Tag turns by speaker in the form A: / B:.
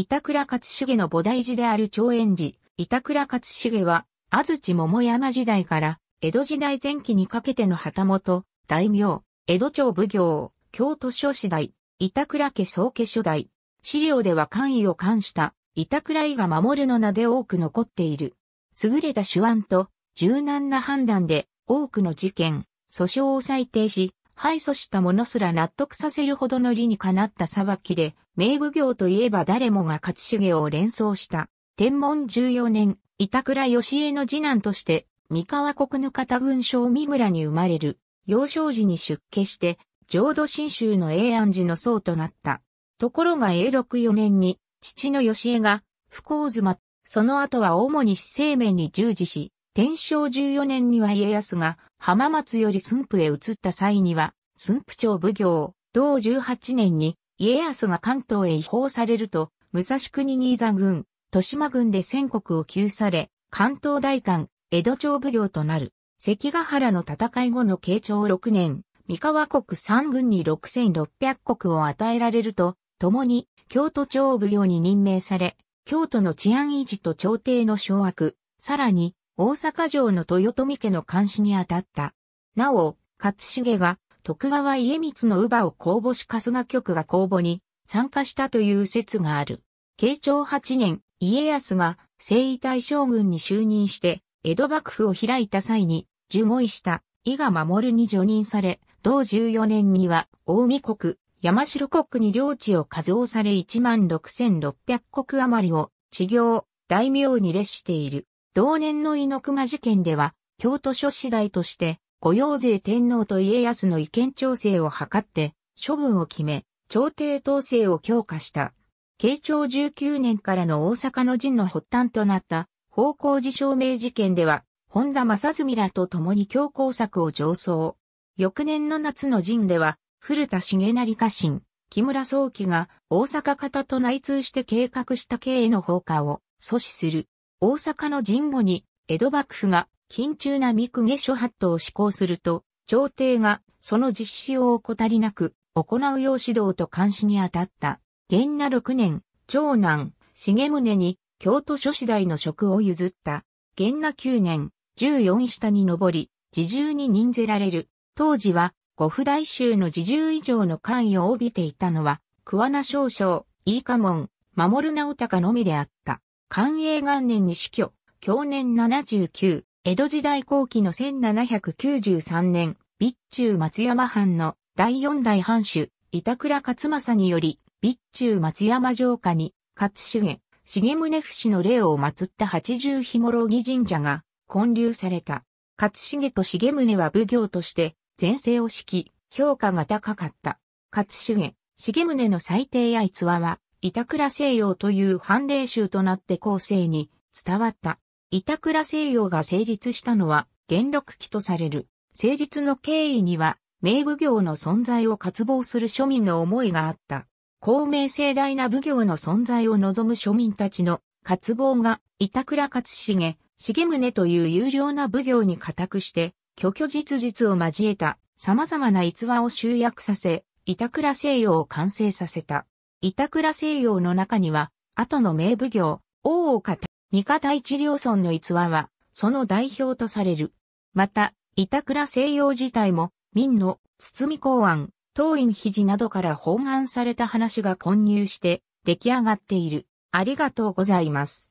A: 板倉勝重の菩提寺である長円寺、板倉勝重は、安土桃山時代から、江戸時代前期にかけての旗本、大名、江戸町奉行、京都諸市代、板倉家総家初代、資料では官位を冠した、板倉伊が守るの名で多く残っている。優れた手腕と、柔軟な判断で、多くの事件、訴訟を裁定し、敗訴した者すら納得させるほどの理にかなった裁きで、名奉行といえば誰もが勝重を連想した。天文14年、板倉義江の次男として、三河国の方軍将三村に生まれる。幼少時に出家して、浄土真宗の永安寺の僧となった。ところが永禄4年に、父の義江が、不幸妻、その後は主に死生面に従事し、天正14年には家康が浜松より駿府へ移った際には、駿府町奉行、同18年に家康が関東へ移行されると、武蔵国新座軍、豊島軍で戦国を急され、関東大官、江戸町奉行となる。関ヶ原の戦い後の慶長6年、三河国三軍に6600国を与えられると、共に京都町奉行に任命され、京都の治安維持と朝廷の掌握、さらに大阪城の豊臣家の監視に当たった。なお、勝重が徳川家光の乳母を公募し春日局が公募に参加したという説がある。慶長8年、家康が征夷大将軍に就任して、江戸幕府を開いた際に、従護した伊賀守に除任され、同14年には、大見国、山城国に領地を数をされ16,600国余りを、地行、大名に列している。同年の猪熊事件では、京都諸次第として、御用税天皇と家康の意見調整を図って、処分を決め、朝廷統制を強化した。慶長19年からの大阪の陣の発端となった、方向寺証明事件では、本田正澄らと共に強行策を上奏。翌年の夏の陣では、古田重成家臣、木村早紀が大阪方と内通して計画した経営の放火を阻止する。大阪の陣後に江戸幕府が緊中な三公下諸法度を施行すると、朝廷がその実施を怠りなく行うよう指導と監視に当たった。元那六年、長男、重宗に京都諸士大の職を譲った。元那九年、十四下に上り、自重に任ぜられる。当時は、五府大衆の自重以上の関与を帯びていたのは、桑名少将、飯家門、守直隆のみであった。寛永元年に死去、去年79、江戸時代後期の1793年、備中松山藩の第四代藩主、板倉勝正により、備中松山城下に、勝重、重宗伏の霊を祀った八十日諸木神社が建立された。勝重と重宗は武行として、前世を敷き、評価が高かった。勝重、重宗の最低や逸話は、板倉西洋という藩霊集となって後世に伝わった。板倉西洋が成立したのは元禄期とされる。成立の経緯には、名奉行の存在を渇望する庶民の思いがあった。公明盛大な奉行の存在を望む庶民たちの渇望が、板倉勝重、重宗という優良な奉行に固くして、虚虚実実を交えた様々な逸話を集約させ、板倉西洋を完成させた。板倉西洋の中には、後の名奉行、大岡二方一両村の逸話は、その代表とされる。また、板倉西洋自体も、民の、堤公案、当院肘などから本案された話が混入して、出来上がっている。ありがとうございます。